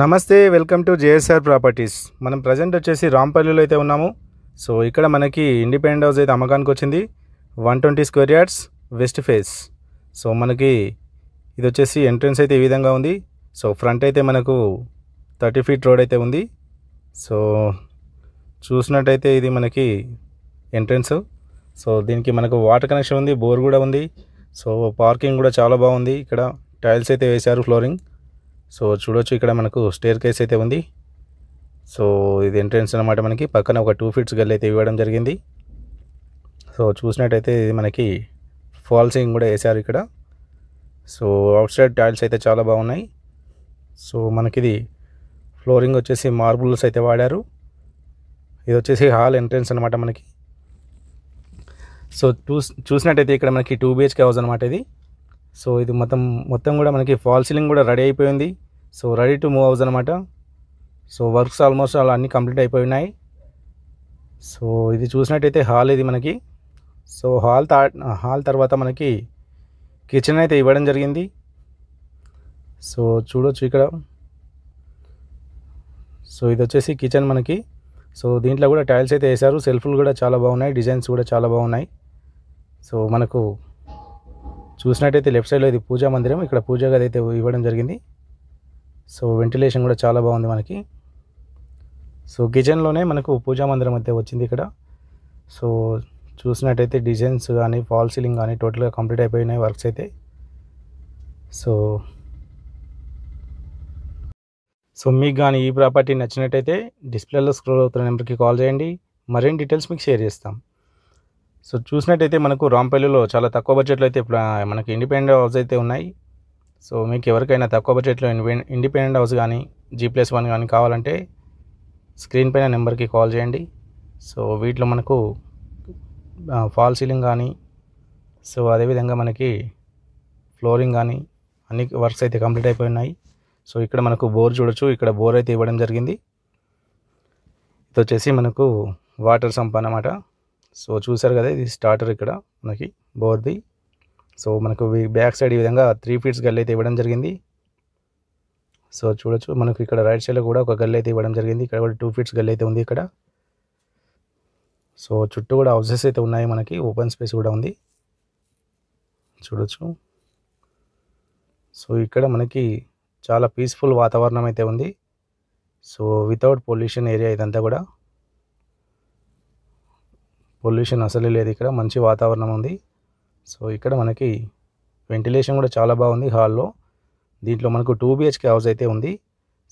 నమస్తే welcome to JSR properties మనం present వచ్చేసి రాంపల్లిలో అయితే ఉన్నాము సో ఇక్కడ మనకి ఇండిపెండెంట్ హౌస్ అయితే అమ్మకానికి వచ్చింది one twenty square yards west face so మనకి ఇది వచ్చేసి ఎంట్రన్స్ అయితే ఈ విధంగా ఉంది సో ఫ్రంట్ అయితే మనకు థర్టీ ఫీట్ రోడ్ అయితే ఉంది సో చూసినట్టయితే ఇది మనకి ఎంట్రన్స్ సో దీనికి మనకు వాటర్ కనెక్షన్ ఉంది బోర్ కూడా ఉంది సో పార్కింగ్ కూడా చాలా బాగుంది ఇక్కడ టైల్స్ అయితే వేశారు ఫ్లోరింగ్ సో చూడొచ్చు ఇక్కడ మనకు స్టేర్ కేస్ అయితే ఉంది సో ఇది ఎంట్రెన్స్ అనమాట మనకి పక్కన ఒక టూ ఫీట్స్ గల్ అయితే ఇవ్వడం జరిగింది సో చూసినట్టయితే ఇది మనకి ఫాల్సింగ్ కూడా వేశారు ఇక్కడ సో అవుట్ సైడ్ టాయిల్స్ అయితే చాలా బాగున్నాయి సో మనకిది ఫ్లోరింగ్ వచ్చేసి మార్బుల్స్ అయితే వాడారు ఇది వచ్చేసి హాల్ ఎంట్రెన్స్ అనమాట మనకి సో చూ చూసినట్టయితే ఇక్కడ మనకి టూ బిహెచ్కే హౌస్ అనమాట ఇది సో ఇది మొత్తం మొత్తం కూడా మనకి ఫాల్ సీలింగ్ కూడా రెడీ అయిపోయింది సో రెడీ టు మూవ్ అవ్వచ్చు అనమాట సో వర్క్స్ ఆల్మోస్ట్ అలా అన్నీ కంప్లీట్ అయిపోయినాయి సో ఇది చూసినట్టయితే హాల్ ఇది మనకి సో హాల్ తా హాల్ తర్వాత మనకి కిచెన్ అయితే ఇవ్వడం జరిగింది సో చూడొచ్చు ఇక్కడ సో ఇది వచ్చేసి కిచెన్ మనకి సో దీంట్లో కూడా టైల్స్ అయితే వేశారు సెల్ఫ్లు కూడా చాలా బాగున్నాయి డిజైన్స్ కూడా చాలా బాగున్నాయి సో మనకు చూసినట్టయితే లెఫ్ట్ సైడ్లో ఇది పూజా మందిరం ఇక్కడ పూజా గది అయితే ఇవ్వడం జరిగింది సో వెంటిలేషన్ కూడా చాలా బాగుంది మనకి సో కిచెన్లోనే మనకు పూజా మందిరం అయితే వచ్చింది ఇక్కడ సో చూసినట్టయితే డిజైన్స్ కానీ ఫాల్ సీలింగ్ కానీ టోటల్గా కంప్లీట్ అయిపోయినాయి వర్క్స్ అయితే సో సో మీకు కానీ ఈ ప్రాపర్టీ నచ్చినట్టయితే డిస్ప్లేలో స్క్రోల్ అవుతున్న నెంబర్కి కాల్ చేయండి మరిన్ని డీటెయిల్స్ మీకు షేర్ చేస్తాం సో చూసినట్టయితే మనకు రాంపల్లిలో చాలా తక్కువ బడ్జెట్లో అయితే మనకి ఇండిపెండెంట్ హౌస్ అయితే ఉన్నాయి సో మీకు ఎవరికైనా తక్కువ బడ్జెట్లో ఇండిపెండెంట్ హౌస్ కానీ జీ ప్లస్ వన్ కానీ కావాలంటే స్క్రీన్ పైన నెంబర్కి కాల్ చేయండి సో వీటిలో మనకు ఫాల్ సీలింగ్ కానీ సో అదేవిధంగా మనకి ఫ్లోరింగ్ కానీ అన్ని వర్క్స్ అయితే కంప్లీట్ అయిపోయినాయి సో ఇక్కడ మనకు బోర్ చూడొచ్చు ఇక్కడ బోర్ అయితే ఇవ్వడం జరిగింది ఇది వచ్చేసి మనకు వాటర్ సంప్ అన్నమాట సో చూసారు కదా ఇది స్టార్టర్ ఇక్కడ మనకి బోర్ది సో మనకు బ్యాక్ సైడ్ ఈ విధంగా త్రీ ఫీట్స్ గల్ అయితే ఇవ్వడం జరిగింది సో చూడొచ్చు మనకు ఇక్కడ రైట్ సైడ్లో కూడా ఒక గల్ అయితే ఇవ్వడం జరిగింది ఇక్కడ కూడా టూ ఫీట్స్ గల్ అయితే ఉంది ఇక్కడ సో చుట్టూ కూడా హౌసెస్ అయితే ఉన్నాయి మనకి ఓపెన్ స్పేస్ కూడా ఉంది చూడొచ్చు సో ఇక్కడ మనకి చాలా పీస్ఫుల్ వాతావరణం అయితే ఉంది సో వితౌట్ పొల్యూషన్ ఏరియా ఇదంతా కూడా పొల్యూషన్ అసలే లేదు ఇక్కడ మంచి వాతావరణం ఉంది సో ఇక్కడ మనకి వెంటిలేషన్ కూడా చాలా బాగుంది హాల్లో దీంట్లో మనకు టూ బిహెచ్కే హౌస్ అయితే ఉంది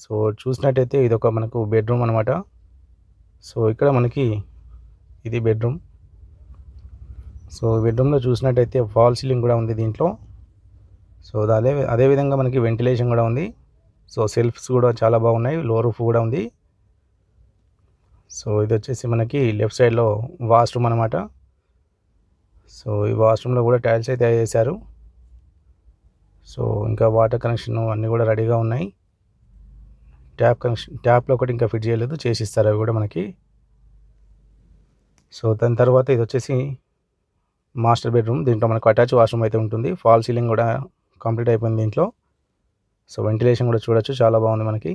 సో చూసినట్టయితే ఇది ఒక మనకు బెడ్రూమ్ అనమాట సో ఇక్కడ మనకి ఇది బెడ్రూమ్ సో బెడ్రూమ్లో చూసినట్టయితే ఫాల్ సీలింగ్ కూడా ఉంది దీంట్లో సో అదే అదేవిధంగా మనకి వెంటిలేషన్ కూడా ఉంది సో సెల్ఫ్స్ కూడా చాలా బాగున్నాయి లో రూఫ్ కూడా ఉంది సో ఇది వచ్చేసి మనకి లెఫ్ట్ సైడ్లో వాష్రూమ్ అనమాట సో ఈ వాష్రూమ్లో కూడా టైల్స్ అయితే వేసారు సో ఇంకా వాటర్ కనెక్షన్ అన్నీ కూడా రెడీగా ఉన్నాయి ట్యాప్ కనెక్షన్ ట్యాప్లో ఒకటి ఇంకా ఫిట్ చేయలేదు చేసి ఇస్తారు అవి కూడా మనకి సో దాని తర్వాత ఇది వచ్చేసి మాస్టర్ బెడ్రూమ్ దీంట్లో మనకు అటాచ్ వాష్రూమ్ అయితే ఉంటుంది ఫాల్ సీలింగ్ కూడా కంప్లీట్ అయిపోయింది దీంట్లో సో వెంటిలేషన్ కూడా చూడొచ్చు చాలా బాగుంది మనకి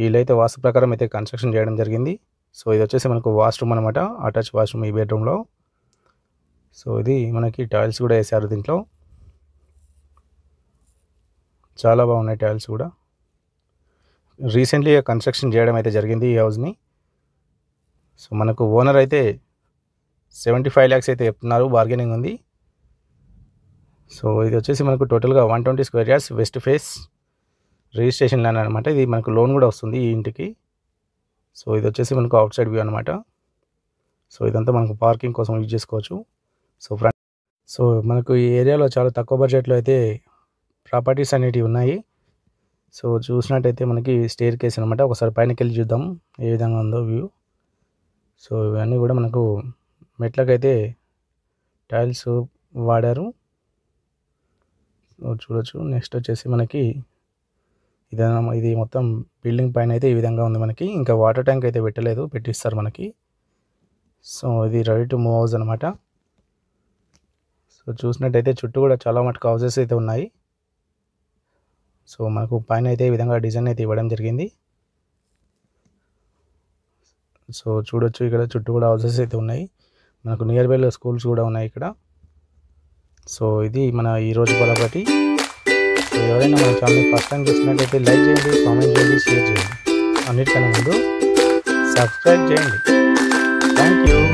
వీళ్ళైతే వాస్తు ప్రకారం అయితే కన్స్ట్రక్షన్ చేయడం జరిగింది సో ఇది వచ్చేసి మనకు వాష్రూమ్ అనమాట అటాచ్ వాష్రూమ్ ఈ బెడ్రూమ్లో సో ఇది మనకి టైల్స్ కూడా వేసారు దీంట్లో చాలా బాగున్నాయి టాయిల్స్ కూడా రీసెంట్లీ కన్స్ట్రక్షన్ చేయడం అయితే జరిగింది ఈ హౌస్ని సో మనకు ఓనర్ అయితే సెవెంటీ ఫైవ్ ల్యాక్స్ అయితే చెప్తున్నారు బార్గెనింగ్ ఉంది సో ఇది వచ్చేసి మనకు టోటల్గా one twenty square yards west face registration land అనమాట ఇది మనకు లోన్ కూడా వస్తుంది ఈ ఇంటికి సో ఇది వచ్చేసి మనకు అవుట్ సైడ్ వ్యూ అనమాట సో ఇదంతా మనకు పార్కింగ్ కోసం యూజ్ చేసుకోవచ్చు సో ఫ్రంట్ సో మనకు ఈ ఏరియాలో చాలా తక్కువ బడ్జెట్లో అయితే ప్రాపర్టీస్ అనేటివి ఉన్నాయి సో చూసినట్టయితే మనకి స్టేర్ కేస్ అనమాట ఒకసారి పైనకి వెళ్ళి చూద్దాం ఏ విధంగా ఉందో వ్యూ సో ఇవన్నీ కూడా మనకు మెట్లకైతే టైల్స్ వాడారు చూడొచ్చు నెక్స్ట్ వచ్చేసి మనకి ఇదన ఇది మొత్తం బిల్డింగ్ పైన అయితే ఈ విధంగా ఉంది మనకి ఇంకా వాటర్ ట్యాంక్ అయితే పెట్టలేదు పెట్టిస్తారు మనకి సో ఇది రెడీ టు మూవ్ హౌస్ అనమాట సో చూసినట్టయితే చుట్టూ కూడా చాలా మటుకు హౌసెస్ అయితే ఉన్నాయి సో మనకు పైన అయితే ఈ విధంగా డిజైన్ అయితే ఇవ్వడం జరిగింది సో చూడొచ్చు ఇక్కడ చుట్టూ కూడా హౌసెస్ అయితే ఉన్నాయి మనకు నియర్ బైలో స్కూల్స్ కూడా ఉన్నాయి ఇక్కడ సో ఇది మన ఈరోజు బలపటి సో ఎవరైనా మన ఛానల్ ఫస్ట్ టైం చూసినట్టయితే లైక్ చేయండి కామెంట్ చేయండి షేర్ చేయండి అన్నిటికన్నా ముందు సబ్స్క్రైబ్ చేయండి థ్యాంక్ యూ